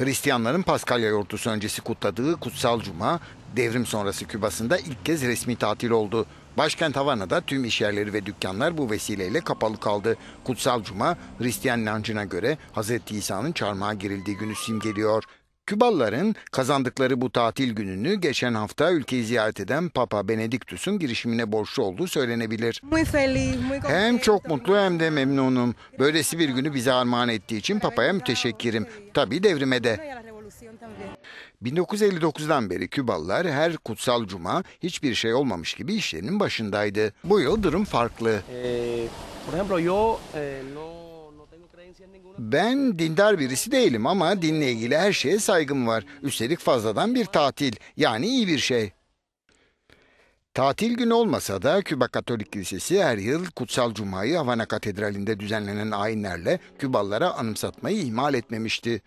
Hristiyanların Paskalya yortusu öncesi kutladığı Kutsal Cuma, devrim sonrası Küba'sında ilk kez resmi tatil oldu. Başkent Havana'da tüm işyerleri ve dükkanlar bu vesileyle kapalı kaldı. Kutsal Cuma, Hristiyan inancına göre Hz. İsa'nın çarmıha girildiği günü simgeliyor. Kübalların kazandıkları bu tatil gününü geçen hafta ülkeyi ziyaret eden Papa Benediktus'un girişimine borçlu olduğu söylenebilir. Hem çok mutlu hem de memnunum. Böylesi bir günü bize armağan ettiği için Papa'ya müteşekkirim. Tabii devrime de. 1959'dan beri Kübalılar her kutsal cuma hiçbir şey olmamış gibi işlerinin başındaydı. Bu yıl durum farklı. Ee, por ejemplo, yo, eh, no... Ben dindar birisi değilim ama dinle ilgili her şeye saygım var. Üstelik fazladan bir tatil. Yani iyi bir şey. Tatil günü olmasa da Küba Katolik Kilisesi her yıl Kutsal Cuma'yı Havana Katedrali'nde düzenlenen ayinlerle Kübalılara anımsatmayı ihmal etmemişti.